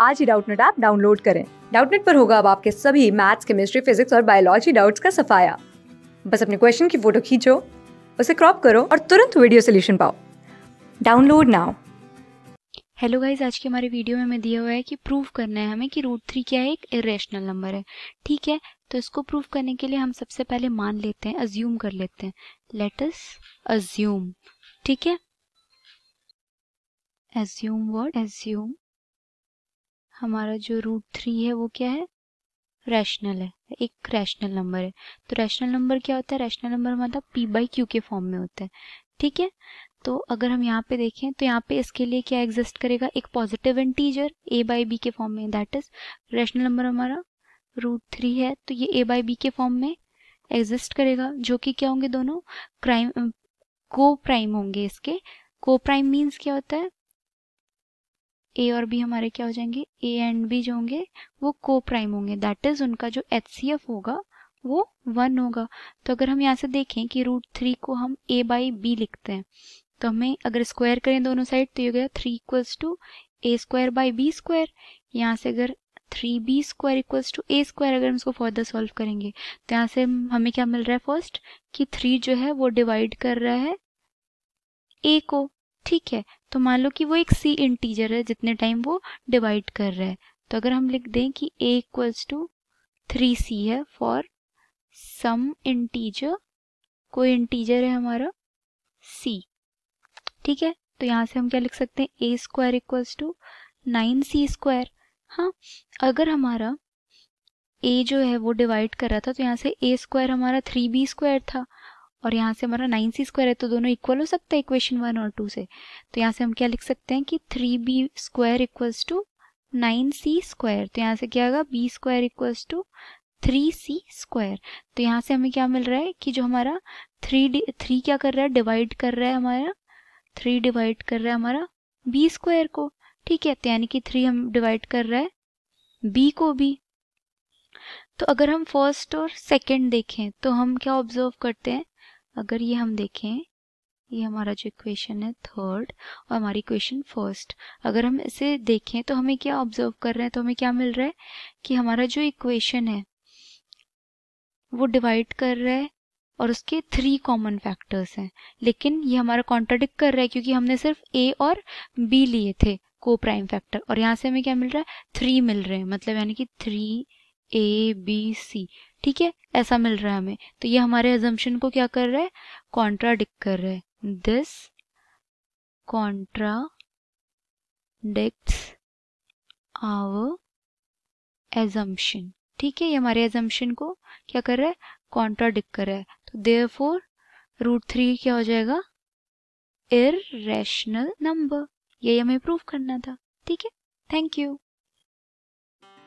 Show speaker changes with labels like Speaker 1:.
Speaker 1: आज ही Doubtnut app download करें डाउटनेट पर होगा अब आपके सभी मैथ्स केमिस्ट्री फिजिक्स और बायोलॉजी डाउट्स का सफाया बस अपने क्वेश्चन की फोटो खींचो उसे क्रॉप करो और तुरंत वीडियो सोल्यूशन पाओ डाउनलोड नाउ हेलो गाइज आज के हमारे वीडियो में हमें दिया हुआ है कि प्रूफ करना है हमें कि रूट थ्री क्या है एक इरेशनल नंबर है ठीक है तो इसको प्रूफ करने के लिए हम सबसे पहले मान लेते हैं अज्यूम कर लेते हैं लेटस अज्यूम ठीक है अज्यूम वर्ड अज्यूम हमारा जो रूट थ्री है वो क्या है रैशनल है एक रैशनल नंबर है तो रैशनल नंबर क्या होता है रैशनल नंबर मतलब पी बाई क्यू के फॉर्म में होता है ठीक है तो अगर हम यहाँ पे देखें तो यहाँ पे इसके लिए क्या एग्जिस्ट करेगा एक positive integer A by B के फॉर्म में दैट इज रैशनल नंबर हमारा रूट थ्री है तो ये ए बाई बी के फॉर्म में एग्जिस्ट करेगा जो कि क्या होंगे दोनों क्राइम को प्राइम होंगे इसके को प्राइम मीन्स क्या होता है ए और बी हमारे क्या हो जाएंगे ए एंड बी जो होंगे वो को प्राइम होंगे दैट इज उनका जो एच होगा वो वन होगा तो अगर हम यहाँ से देखें कि रूट थ्री को हम ए बाई बी लिखते हैं तो हमें अगर स्क्वायर करें दोनों साइड तो ये हो गया three equals to A square by B square यहाँ से अगर three B square equals to A square अगर हम इसको फर्दर सॉल्व करेंगे तो यहाँ से हमें क्या मिल रहा है फर्स्ट कि थ्री जो है वो डिवाइड कर रहा है ए को ठीक है तो मान लो कि वो एक सी इंटीजर है जितने टाइम वो डिवाइड कर रहा है तो अगर हम लिख दें कि A equals to three C है फॉर सम इंटीजर कोई इंटीजर है हमारा सी ठीक है तो यहाँ से हम क्या लिख सकते हैं A square equals to nine C square हाँ अगर हमारा ए जो है वो डिवाइड कर रहा था तो यहाँ से ए स्क्वायर हमारा थ्री बी स्क्वायर था और यहाँ से हमारा नाइन सी स्क्वायर है तो दोनों इक्वल हो सकता है इक्वेशन वन और टू से तो यहाँ से हम क्या लिख सकते हैं कि three B square equals to nine C square तो यहाँ से क्या होगा B square equals to three C square तो यहाँ से हमें क्या मिल रहा है कि जो हमारा थ्री थ्री क्या कर रहा है डिवाइड कर रहा है हमारा थ्री डिवाइड कर रहा है हमारा बी स्क्वायर को ठीक है तो यानी कि थ्री हम डिवाइड कर रहा है बी को भी तो अगर हम फर्स्ट और सेकंड देखें तो हम क्या ऑब्जर्व करते हैं अगर ये हम देखें ये हमारा जो इक्वेशन है थर्ड और हमारी इक्वेशन फर्स्ट अगर हम इसे देखें तो हमें क्या ऑब्जर्व कर रहे हैं तो हमें क्या मिल रहा है कि हमारा जो इक्वेशन है वो डिवाइड कर रहा है और उसके थ्री कॉमन फैक्टर्स हैं लेकिन ये हमारा कॉन्ट्राडिक्ट कर रहा है क्योंकि हमने सिर्फ ए और बी लिए थे को प्राइम फैक्टर और यहाँ से हमें क्या मिल रहा है थ्री मिल रहे हैं मतलब यानी कि थ्री ए बी सी ठीक है ऐसा मिल रहा है हमें तो ये हमारे एजम्पन को क्या कर रहा है कॉन्ट्राडिक कर रहा है दिस कॉन्ट्राडिक्ट्स आवर एजम्पन ठीक है ये हमारे एजम्पन को क्या कर रहा है कॉन्ट्राडिक कर रहा है तो देअ फोर रूट थ्री क्या हो जाएगा इेशनल नंबर यही हमें प्रूव करना था ठीक है थैंक यू